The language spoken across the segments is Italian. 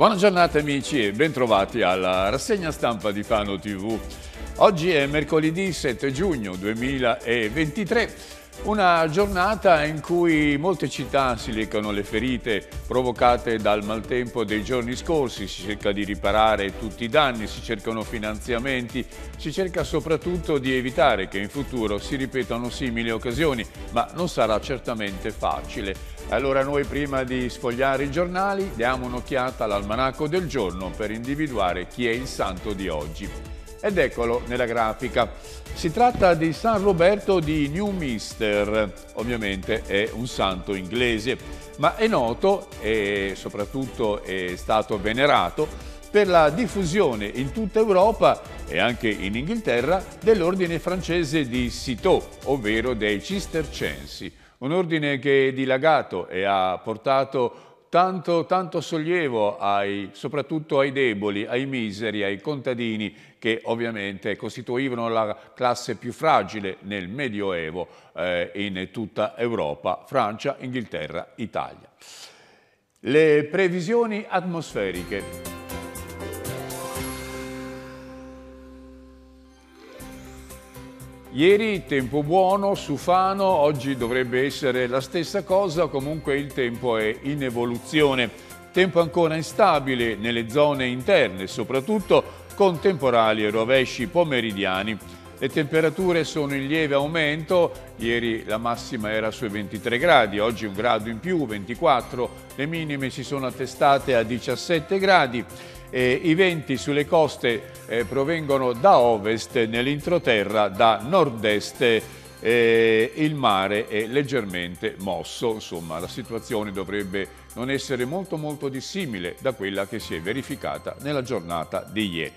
Buona giornata amici e bentrovati alla rassegna stampa di Fano TV. Oggi è mercoledì 7 giugno 2023. Una giornata in cui molte città si leccano le ferite provocate dal maltempo dei giorni scorsi, si cerca di riparare tutti i danni, si cercano finanziamenti, si cerca soprattutto di evitare che in futuro si ripetano simili occasioni, ma non sarà certamente facile. Allora noi prima di sfogliare i giornali diamo un'occhiata all'almanacco del giorno per individuare chi è il santo di oggi ed eccolo nella grafica. Si tratta di San Roberto di New Mister, ovviamente è un santo inglese, ma è noto e soprattutto è stato venerato per la diffusione in tutta Europa e anche in Inghilterra dell'ordine francese di Citeaux, ovvero dei Cistercensi, un ordine che è dilagato e ha portato tanto, tanto sollievo ai, soprattutto ai deboli, ai miseri, ai contadini che ovviamente costituivano la classe più fragile nel Medioevo eh, in tutta Europa, Francia, Inghilterra, Italia. Le previsioni atmosferiche. Ieri tempo buono su Fano, oggi dovrebbe essere la stessa cosa, comunque il tempo è in evoluzione. Tempo ancora instabile nelle zone interne, soprattutto contemporali e rovesci pomeridiani. Le temperature sono in lieve aumento, ieri la massima era sui 23 gradi, oggi un grado in più, 24, le minime si sono attestate a 17 gradi. E I venti sulle coste eh, provengono da ovest, nell'introterra da nord-est eh, il mare è leggermente mosso, insomma la situazione dovrebbe non essere molto molto dissimile da quella che si è verificata nella giornata di ieri.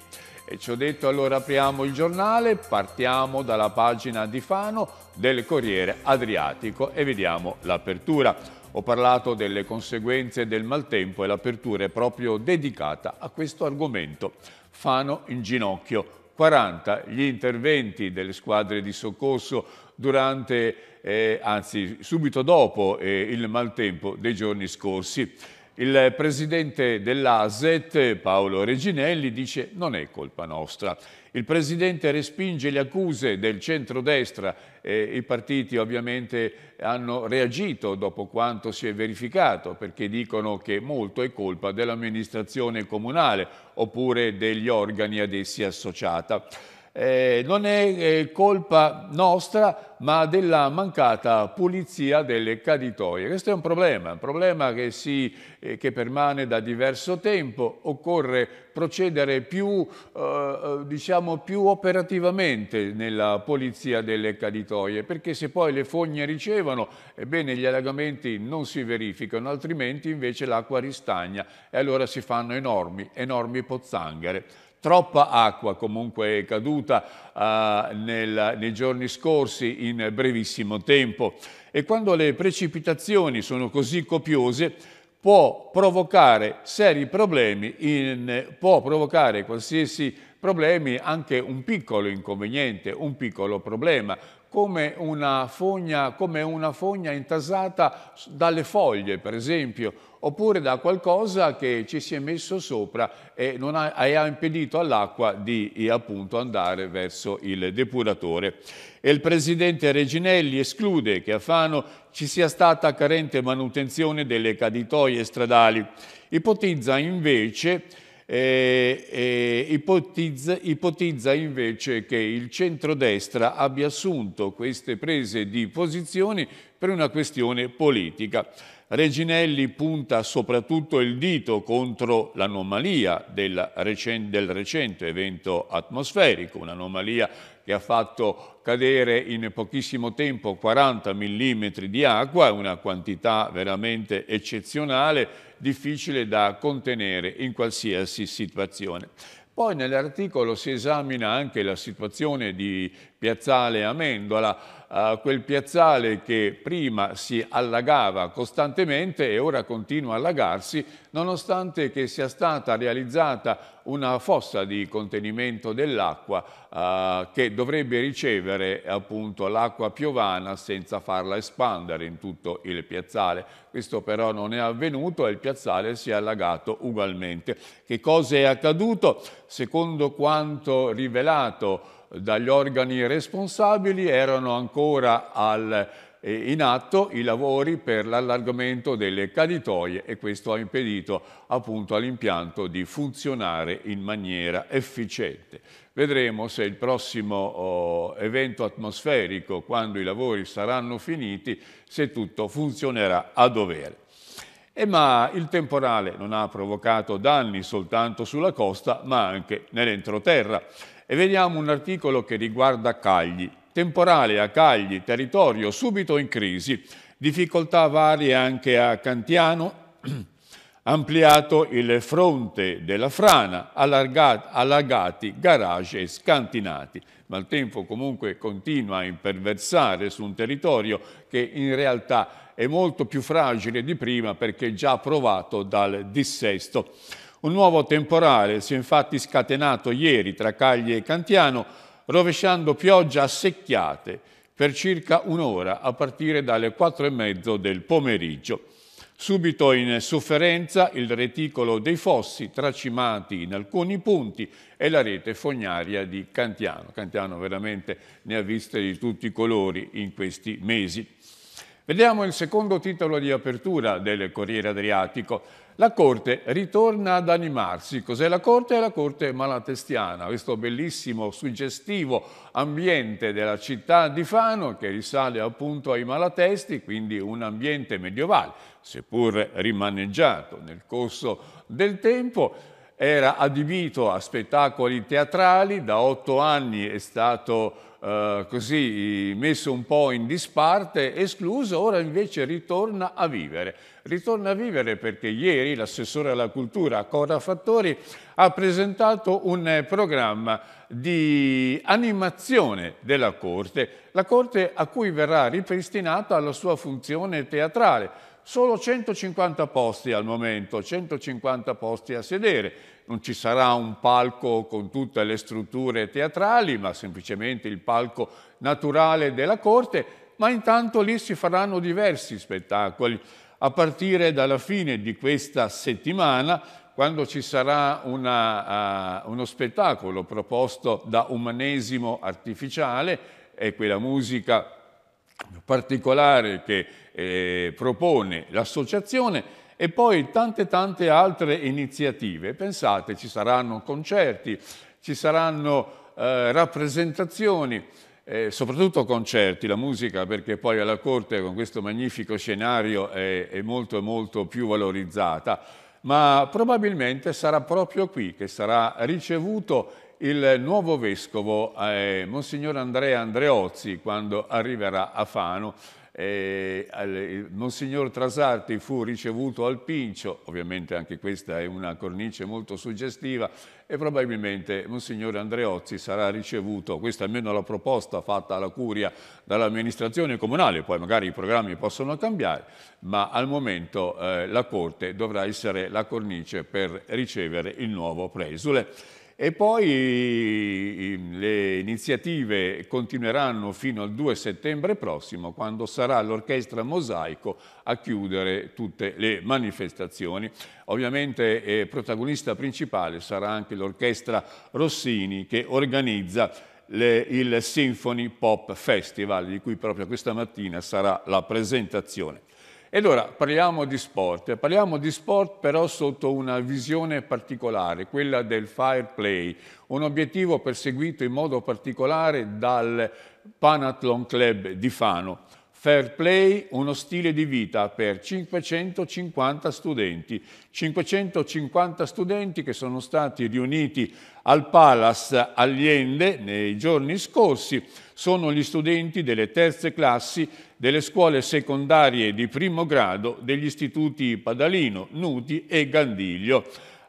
E ci ho detto allora apriamo il giornale, partiamo dalla pagina di Fano del Corriere Adriatico e vediamo l'apertura. Ho parlato delle conseguenze del maltempo e l'apertura è proprio dedicata a questo argomento. Fano in ginocchio, 40 gli interventi delle squadre di soccorso durante, eh, anzi subito dopo eh, il maltempo dei giorni scorsi. Il presidente dell'ASET, Paolo Reginelli, dice non è colpa nostra. Il presidente respinge le accuse del centrodestra, eh, i partiti ovviamente hanno reagito dopo quanto si è verificato perché dicono che molto è colpa dell'amministrazione comunale oppure degli organi ad essi associata eh, non è eh, colpa nostra ma della mancata pulizia delle caditoie. Questo è un problema, un problema che, si, eh, che permane da diverso tempo, occorre procedere più, eh, eh, diciamo più operativamente nella pulizia delle caditoie perché se poi le fogne ricevono, ebbene gli allagamenti non si verificano, altrimenti invece l'acqua ristagna e allora si fanno enormi, enormi pozzanghere. Troppa acqua comunque è caduta eh, nel, nei giorni scorsi in brevissimo tempo e quando le precipitazioni sono così copiose può provocare seri problemi, in, può provocare qualsiasi problemi, anche un piccolo inconveniente, un piccolo problema, come una fogna, come una fogna intasata dalle foglie, per esempio, oppure da qualcosa che ci si è messo sopra e, ha, e ha, impedito all'acqua di eh, appunto, andare verso il depuratore. E il presidente Reginelli esclude che a Fano ci sia stata carente manutenzione delle caditoie stradali. Ipotizza invece eh, eh, ipotizza, ipotizza, invece che il centrodestra abbia assunto queste prese di posizioni per una questione politica. Reginelli punta soprattutto il dito contro l'anomalia del, recen del recente evento atmosferico, un'anomalia che ha fatto cadere in pochissimo tempo 40 mm di acqua, una quantità veramente eccezionale, difficile da contenere in qualsiasi situazione. Poi nell'articolo si esamina anche la situazione di piazzale Amendola, eh, quel piazzale che prima si allagava costantemente e ora continua a allagarsi nonostante che sia stata realizzata una fossa di contenimento dell'acqua eh, che dovrebbe ricevere appunto l'acqua piovana senza farla espandere in tutto il piazzale. Questo però non è avvenuto e il piazzale si è allagato ugualmente. Che cosa è accaduto? Secondo quanto rivelato dagli organi responsabili erano ancora al, eh, in atto i lavori per l'allargamento delle caditoie e questo ha impedito appunto all'impianto di funzionare in maniera efficiente. Vedremo se il prossimo oh, evento atmosferico, quando i lavori saranno finiti, se tutto funzionerà a dovere. E eh, ma il temporale non ha provocato danni soltanto sulla costa, ma anche nell'entroterra. E vediamo un articolo che riguarda Cagli. Temporale a Cagli, territorio subito in crisi. Difficoltà varie anche a Cantiano. Ampliato il fronte della frana, allargati, allargati garage e scantinati. Ma il tempo comunque continua a imperversare su un territorio che in realtà è molto più fragile di prima perché già provato dal dissesto. Un nuovo temporale si è infatti scatenato ieri tra Caglie e Cantiano, rovesciando pioggia a secchiate per circa un'ora a partire dalle quattro e mezzo del pomeriggio. Subito in sofferenza il reticolo dei fossi tracimati in alcuni punti e la rete fognaria di Cantiano. Cantiano veramente ne ha viste di tutti i colori in questi mesi. Vediamo il secondo titolo di apertura del Corriere Adriatico. La corte ritorna ad animarsi. Cos'è la corte? È la corte malatestiana, questo bellissimo, suggestivo ambiente della città di Fano che risale appunto ai malatesti, quindi un ambiente medievale, seppur rimaneggiato nel corso del tempo. Era adibito a spettacoli teatrali, da otto anni è stato eh, così eh, messo un po' in disparte, escluso, ora invece ritorna a vivere. Ritorna a vivere perché ieri l'assessore alla cultura Cora Fattori ha presentato un eh, programma di animazione della Corte, la Corte a cui verrà ripristinata la sua funzione teatrale solo 150 posti al momento, 150 posti a sedere. Non ci sarà un palco con tutte le strutture teatrali, ma semplicemente il palco naturale della corte, ma intanto lì si faranno diversi spettacoli, a partire dalla fine di questa settimana, quando ci sarà una, uh, uno spettacolo proposto da Umanesimo Artificiale, è quella musica particolare che eh, propone l'associazione e poi tante tante altre iniziative. Pensate, ci saranno concerti, ci saranno eh, rappresentazioni, eh, soprattutto concerti, la musica perché poi alla corte con questo magnifico scenario è, è molto molto più valorizzata, ma probabilmente sarà proprio qui che sarà ricevuto il nuovo vescovo, eh, Monsignor Andrea Andreozzi, quando arriverà a Fano. Eh, Monsignor Trasarti fu ricevuto al Pincio, ovviamente anche questa è una cornice molto suggestiva, e probabilmente Monsignor Andreozzi sarà ricevuto, questa è almeno la proposta fatta alla Curia dall'amministrazione comunale, poi magari i programmi possono cambiare, ma al momento eh, la Corte dovrà essere la cornice per ricevere il nuovo presule. E poi mm, le iniziative continueranno fino al 2 settembre prossimo, quando sarà l'orchestra Mosaico a chiudere tutte le manifestazioni. Ovviamente eh, protagonista principale sarà anche l'orchestra Rossini che organizza le, il Symphony Pop Festival, di cui proprio questa mattina sarà la presentazione. E allora parliamo di sport, parliamo di sport però sotto una visione particolare, quella del fair play, un obiettivo perseguito in modo particolare dal Panathlon Club di Fano. Fair play, uno stile di vita per 550 studenti. 550 studenti che sono stati riuniti al Palace Allende nei giorni scorsi. Sono gli studenti delle terze classi delle scuole secondarie di primo grado degli istituti Padalino, Nuti e Gandiglio.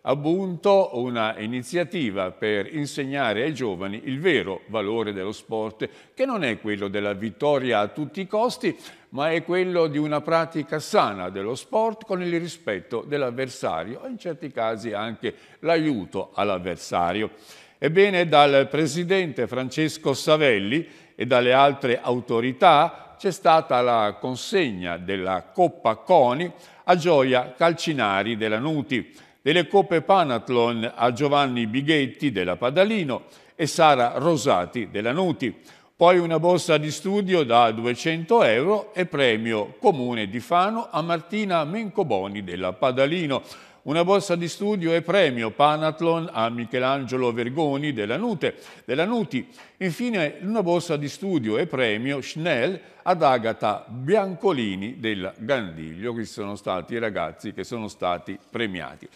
Ubuntu una iniziativa per insegnare ai giovani il vero valore dello sport, che non è quello della vittoria a tutti i costi, ma è quello di una pratica sana dello sport con il rispetto dell'avversario e in certi casi anche l'aiuto all'avversario. Ebbene, dal presidente Francesco Savelli e dalle altre autorità c'è stata la consegna della Coppa Coni a Gioia Calcinari della Nuti delle coppe Panathlon a Giovanni Bighetti della Padalino e Sara Rosati della Nuti. Poi una borsa di studio da 200 euro e premio comune di Fano a Martina Mencoboni della Padalino una borsa di studio e premio Panathlon a Michelangelo Vergoni della, Nute, della Nuti, infine una borsa di studio e premio Schnell ad Agata Biancolini della Gandiglio, questi sono stati i ragazzi che sono stati premiati.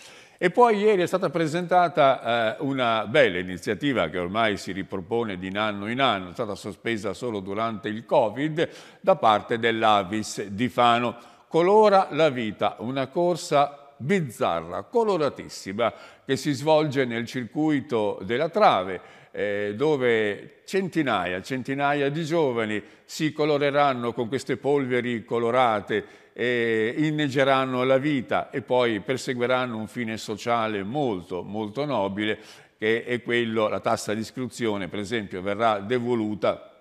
E poi ieri è stata presentata eh, una bella iniziativa che ormai si ripropone di anno in anno, è stata sospesa solo durante il Covid, da parte dell'Avis di Fano. Colora la vita, una corsa bizzarra, coloratissima, che si svolge nel circuito della Trave, eh, dove centinaia, centinaia di giovani si coloreranno con queste polveri colorate e inneggeranno la vita e poi perseguiranno un fine sociale molto, molto nobile che è quello, la tassa di iscrizione per esempio verrà devoluta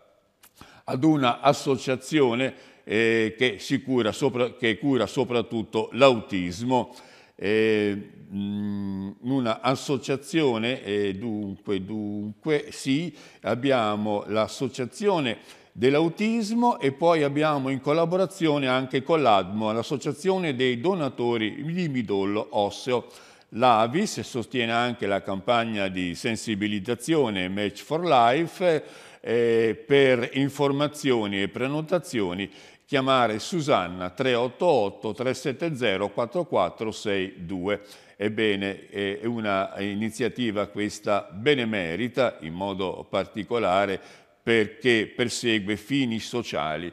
ad un'associazione eh, che, che cura soprattutto l'autismo eh, mm, un'associazione, eh, dunque, dunque, sì, abbiamo l'associazione dell'autismo e poi abbiamo in collaborazione anche con l'ADMO, l'associazione dei donatori di midollo osseo. L'Avis sostiene anche la campagna di sensibilizzazione Match for Life eh, per informazioni e prenotazioni chiamare Susanna 388 370 4462. Ebbene, è un'iniziativa questa benemerita, in modo particolare perché persegue fini sociali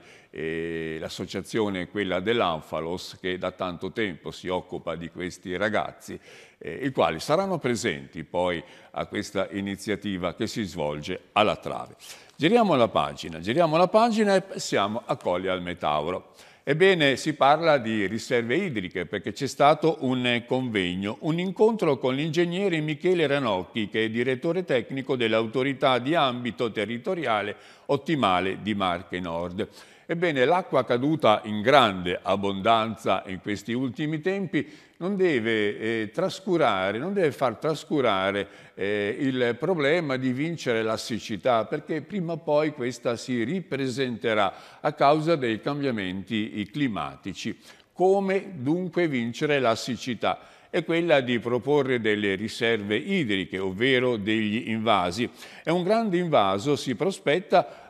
l'associazione quella dell'Anfalos che da tanto tempo si occupa di questi ragazzi eh, i quali saranno presenti poi a questa iniziativa che si svolge alla Trave. Giriamo la pagina, giriamo la pagina e passiamo a Colli al Metauro. Ebbene, si parla di riserve idriche perché c'è stato un convegno, un incontro con l'ingegnere Michele Ranocchi, che è direttore tecnico dell'autorità di ambito territoriale ottimale di Marche Nord. Ebbene, l'acqua caduta in grande abbondanza in questi ultimi tempi non deve, eh, trascurare, non deve far trascurare eh, il problema di vincere la siccità, perché prima o poi questa si ripresenterà a causa dei cambiamenti climatici. Come dunque vincere la siccità? è quella di proporre delle riserve idriche, ovvero degli invasi. E un grande invaso si prospetta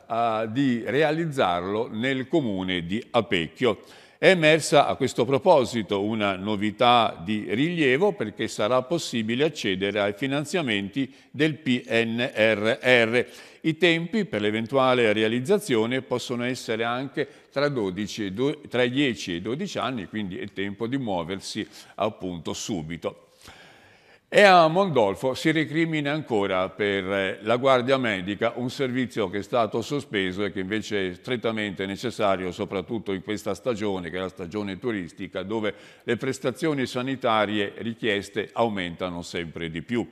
di realizzarlo nel comune di Apecchio. È emersa a questo proposito una novità di rilievo perché sarà possibile accedere ai finanziamenti del PNRR. I tempi per l'eventuale realizzazione possono essere anche tra, 12, tra, i 10 e i 12 anni, quindi è tempo di muoversi appunto subito. E a Mondolfo si recrimina ancora per eh, la guardia medica un servizio che è stato sospeso e che invece è strettamente necessario, soprattutto in questa stagione, che è la stagione turistica, dove le prestazioni sanitarie richieste aumentano sempre di più.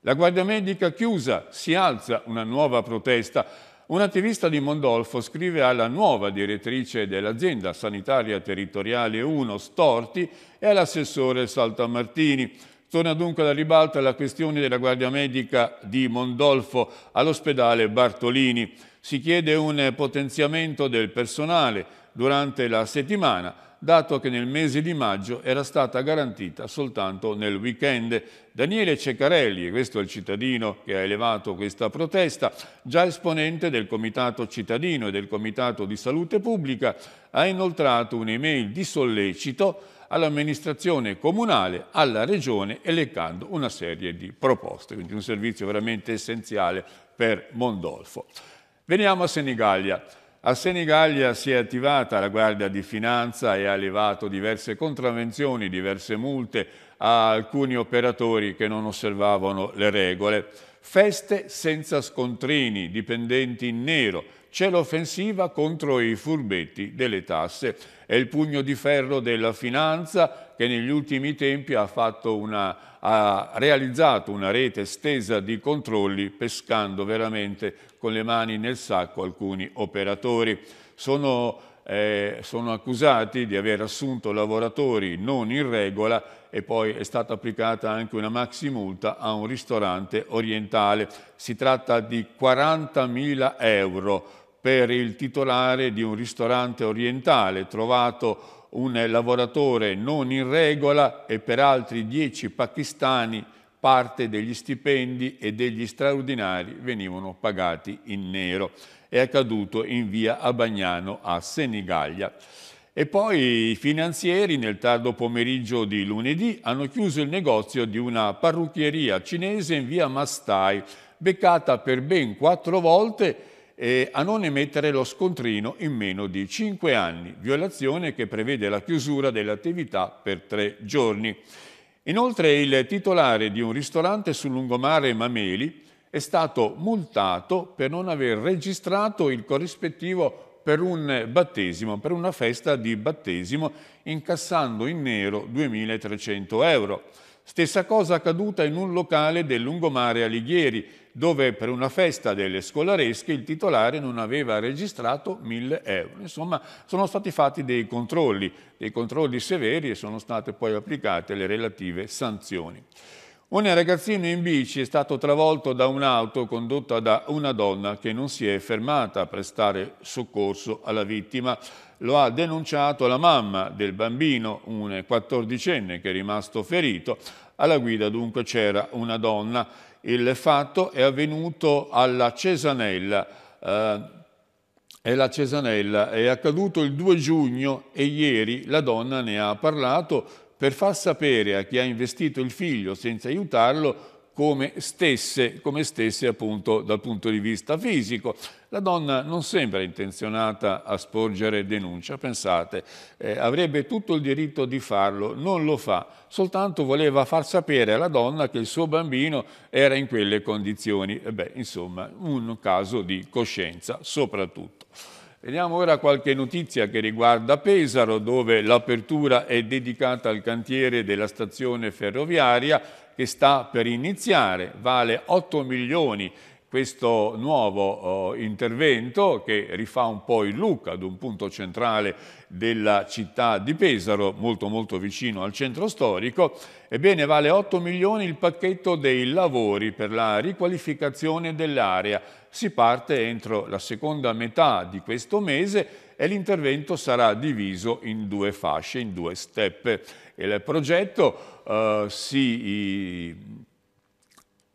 La guardia medica chiusa, si alza una nuova protesta. Un attivista di Mondolfo scrive alla nuova direttrice dell'azienda sanitaria territoriale 1 Storti e all'assessore Saltamartini. Torna dunque alla ribalta la questione della guardia medica di Mondolfo all'ospedale Bartolini. Si chiede un potenziamento del personale durante la settimana dato che nel mese di maggio era stata garantita soltanto nel weekend. Daniele Ceccarelli, e questo è il cittadino che ha elevato questa protesta, già esponente del Comitato Cittadino e del Comitato di Salute Pubblica, ha inoltrato un'email di sollecito all'amministrazione comunale, alla regione, elencando una serie di proposte. Quindi un servizio veramente essenziale per Mondolfo. Veniamo a Senigallia. A Senigallia si è attivata la Guardia di Finanza e ha levato diverse contravvenzioni, diverse multe a alcuni operatori che non osservavano le regole. Feste senza scontrini, dipendenti in nero, c'è l'offensiva contro i furbetti delle tasse. È il pugno di ferro della finanza che negli ultimi tempi ha, una, ha realizzato una rete stesa di controlli pescando veramente con le mani nel sacco alcuni operatori. Sono, eh, sono accusati di aver assunto lavoratori non in regola e poi è stata applicata anche una maxi multa a un ristorante orientale. Si tratta di 40.000 euro per il titolare di un ristorante orientale trovato un lavoratore non in regola e per altri 10 pakistani parte degli stipendi e degli straordinari venivano pagati in nero. È accaduto in via Abagnano a Senigallia. E poi i finanzieri nel tardo pomeriggio di lunedì hanno chiuso il negozio di una parrucchieria cinese in via Mastai, beccata per ben quattro volte eh, a non emettere lo scontrino in meno di cinque anni, violazione che prevede la chiusura dell'attività per tre giorni. Inoltre il titolare di un ristorante sul lungomare Mameli è stato multato per non aver registrato il corrispettivo per un battesimo, per una festa di battesimo, incassando in nero 2.300 euro. Stessa cosa accaduta in un locale del lungomare Alighieri, dove per una festa delle scolaresche il titolare non aveva registrato 1000 euro. Insomma, sono stati fatti dei controlli, dei controlli severi e sono state poi applicate le relative sanzioni. Un ragazzino in bici è stato travolto da un'auto condotta da una donna che non si è fermata a prestare soccorso alla vittima lo ha denunciato la mamma del bambino, un 14enne che è rimasto ferito. Alla guida dunque c'era una donna. Il fatto è avvenuto alla Cesanella. Eh, è la Cesanella, è accaduto il 2 giugno e ieri la donna ne ha parlato per far sapere a chi ha investito il figlio senza aiutarlo come stesse, come stesse appunto dal punto di vista fisico. La donna non sembra intenzionata a sporgere denuncia, pensate, eh, avrebbe tutto il diritto di farlo, non lo fa, soltanto voleva far sapere alla donna che il suo bambino era in quelle condizioni. E beh, insomma, un caso di coscienza soprattutto. Vediamo ora qualche notizia che riguarda Pesaro, dove l'apertura è dedicata al cantiere della stazione ferroviaria che sta per iniziare, vale 8 milioni questo nuovo oh, intervento che rifà un po' il look ad un punto centrale della città di Pesaro, molto molto vicino al centro storico, ebbene vale 8 milioni il pacchetto dei lavori per la riqualificazione dell'area. Si parte entro la seconda metà di questo mese e l'intervento sarà diviso in due fasce, in due steppe. Il progetto eh, si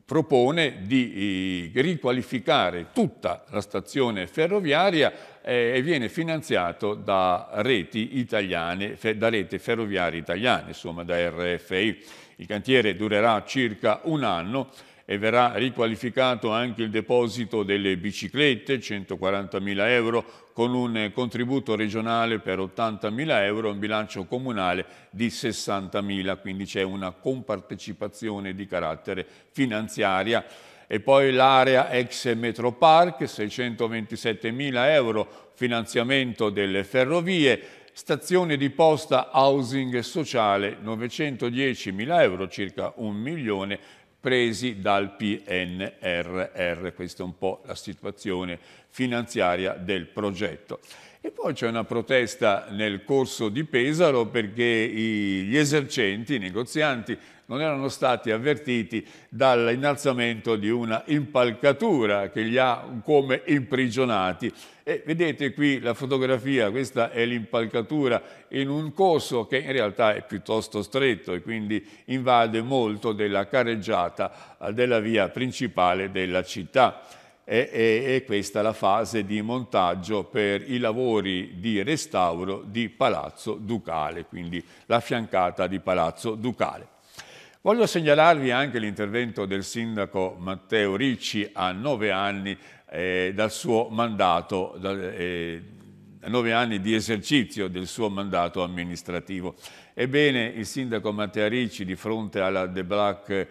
propone di riqualificare tutta la stazione ferroviaria eh, e viene finanziato da reti italiane, da rete ferroviarie italiane, insomma da RFI. Il cantiere durerà circa un anno e verrà riqualificato anche il deposito delle biciclette, 140.000 euro, con un contributo regionale per 80.000 euro e un bilancio comunale di 60.000, quindi c'è una compartecipazione di carattere finanziaria e poi l'area ex Metropark, 627.000 euro, finanziamento delle ferrovie, stazione di posta housing sociale, 910.000 euro, circa un milione, presi dal PNRR. Questa è un po' la situazione finanziaria del progetto. E poi c'è una protesta nel corso di Pesaro perché gli esercenti, i negozianti non erano stati avvertiti dall'innalzamento di una impalcatura che li ha come imprigionati. E vedete qui la fotografia, questa è l'impalcatura in un corso che in realtà è piuttosto stretto e quindi invade molto della carreggiata eh, della via principale della città e, questa è la fase di montaggio per i lavori di restauro di Palazzo Ducale, quindi la fiancata di Palazzo Ducale. Voglio segnalarvi anche l'intervento del sindaco Matteo Ricci a nove anni eh, dal suo mandato, da, eh, a nove anni di esercizio del suo mandato amministrativo. Ebbene, il sindaco Matteo Ricci di fronte alla deblac eh,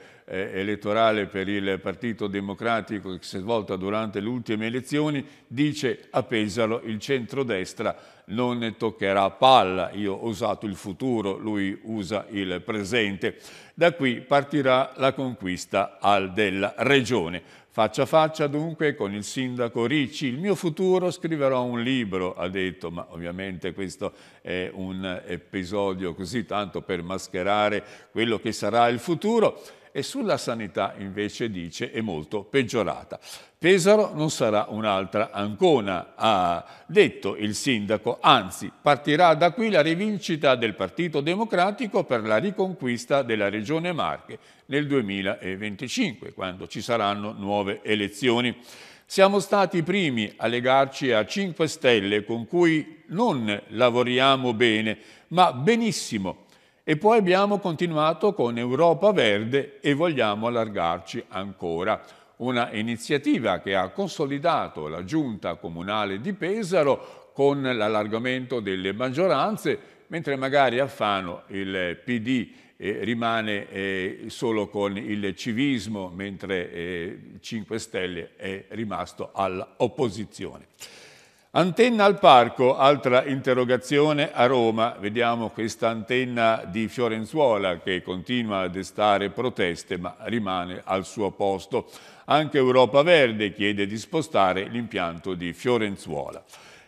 elettorale per il Partito Democratico che si è svolta durante le ultime elezioni dice a Pesaro il centrodestra non ne toccherà palla. Io ho usato il futuro, lui usa il presente. Da qui partirà la conquista della regione. Faccia a faccia dunque con il sindaco Ricci, il mio futuro scriverò un libro, ha detto, ma ovviamente questo è un episodio così tanto per mascherare quello che sarà il futuro e sulla sanità invece dice è molto peggiorata. Pesaro non sarà un'altra Ancona, ha detto il sindaco, anzi partirà da qui la rivincita del Partito Democratico per la riconquista della Regione Marche nel 2025, quando ci saranno nuove elezioni. Siamo stati i primi a legarci a 5 Stelle con cui non lavoriamo bene, ma benissimo e poi abbiamo continuato con Europa Verde e vogliamo allargarci ancora. Una iniziativa che ha consolidato la giunta comunale di Pesaro con l'allargamento delle maggioranze, mentre magari a Fano il PD eh, rimane eh, solo con il civismo, mentre 5 eh, Stelle è rimasto all'opposizione. Antenna al parco, altra interrogazione a Roma. Vediamo questa antenna di Fiorenzuola che continua a destare proteste ma rimane al suo posto. Anche Europa Verde chiede di spostare l'impianto di Fiorenzuola.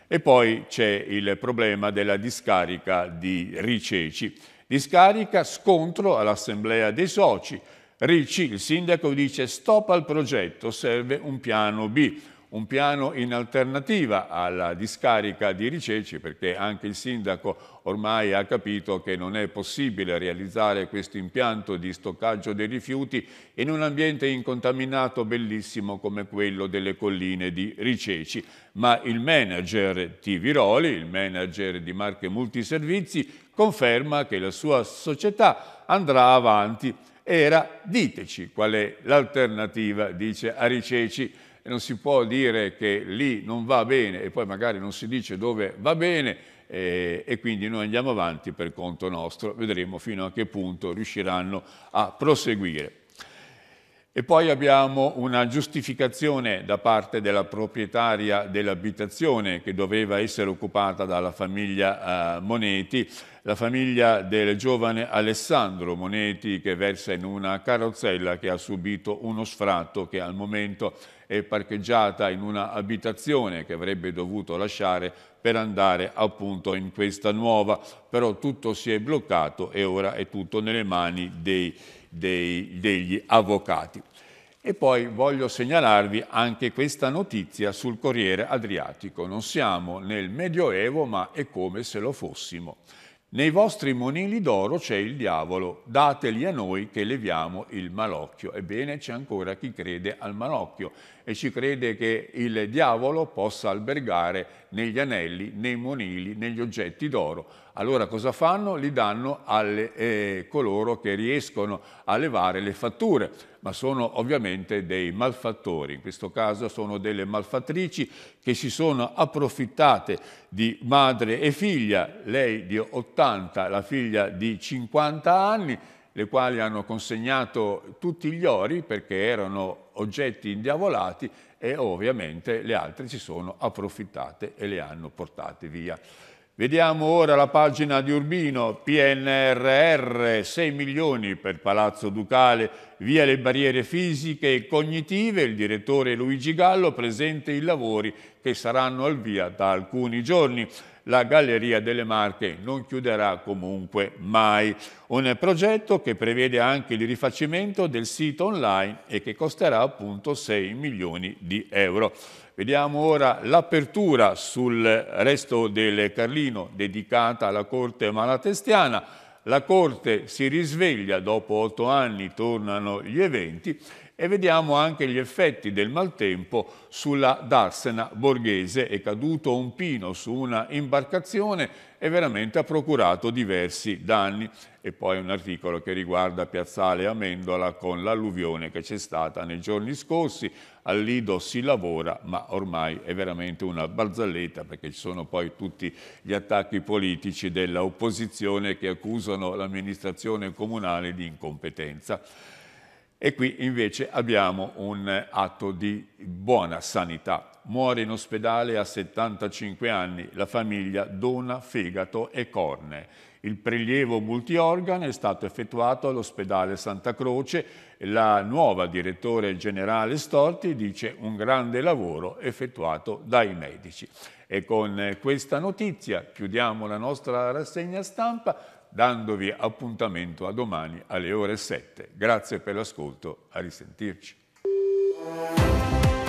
E poi c'è il problema della discarica di Riceci. Discarica scontro all'assemblea dei soci. Ricci, il sindaco, dice stop al progetto, serve un piano B un piano in alternativa alla discarica di Riceci perché anche il sindaco ormai ha capito che non è possibile realizzare questo impianto di stoccaggio dei rifiuti in un ambiente incontaminato bellissimo come quello delle colline di Riceci. Ma il manager Tiviroli, il manager di Marche Multiservizi, conferma che la sua società andrà avanti. Era diteci qual è l'alternativa, dice a Riceci e non si può dire che lì non va bene e poi magari non si dice dove va bene eh, e quindi noi andiamo avanti per conto nostro, vedremo fino a che punto riusciranno a proseguire. E poi abbiamo una giustificazione da parte della proprietaria dell'abitazione che doveva essere occupata dalla famiglia eh, Moneti, la famiglia del giovane Alessandro Moneti che versa in una carrozzella che ha subito uno sfratto che al momento è parcheggiata in una abitazione che avrebbe dovuto lasciare per andare appunto in questa nuova, però tutto si è bloccato e ora è tutto nelle mani dei, dei, degli avvocati. E poi voglio segnalarvi anche questa notizia sul Corriere Adriatico. Non siamo nel Medioevo, ma è come se lo fossimo. Nei vostri monili d'oro c'è il diavolo, dateli a noi che leviamo il malocchio. Ebbene, c'è ancora chi crede al malocchio e si crede che il diavolo possa albergare negli anelli, nei monili, negli oggetti d'oro. Allora cosa fanno? Li danno a eh, coloro che riescono a levare le fatture, ma sono ovviamente dei malfattori, in questo caso sono delle malfattrici che si sono approfittate di madre e figlia, lei di 80, la figlia di 50 anni, le quali hanno consegnato tutti gli ori perché erano oggetti indiavolati e ovviamente le altre si sono approfittate e le hanno portate via. Vediamo ora la pagina di Urbino, PNRR, 6 milioni per Palazzo Ducale, via le barriere fisiche e cognitive, il direttore Luigi Gallo presenta i lavori che saranno al via da alcuni giorni la Galleria delle Marche non chiuderà comunque mai. Un progetto che prevede anche il rifacimento del sito online e che costerà appunto 6 milioni di euro. Vediamo ora l'apertura sul resto del Carlino dedicata alla corte malatestiana. La corte si risveglia dopo otto anni, tornano gli eventi e vediamo anche gli effetti del maltempo sulla Darsena borghese. È caduto un pino su una imbarcazione e veramente ha procurato diversi danni. E poi un articolo che riguarda Piazzale Amendola con l'alluvione che c'è stata nei giorni scorsi. Al Lido si lavora, ma ormai è veramente una barzelletta perché ci sono poi tutti gli attacchi politici dell'opposizione che accusano l'amministrazione comunale di incompetenza. E qui invece abbiamo un atto di buona sanità. Muore in ospedale a 75 anni, la famiglia dona fegato e corne. Il prelievo multiorgano è stato effettuato all'ospedale Santa Croce. La nuova direttore generale Storti dice un grande lavoro effettuato dai medici. E con questa notizia chiudiamo la nostra rassegna stampa dandovi appuntamento a domani alle ore 7. Grazie per l'ascolto, a risentirci.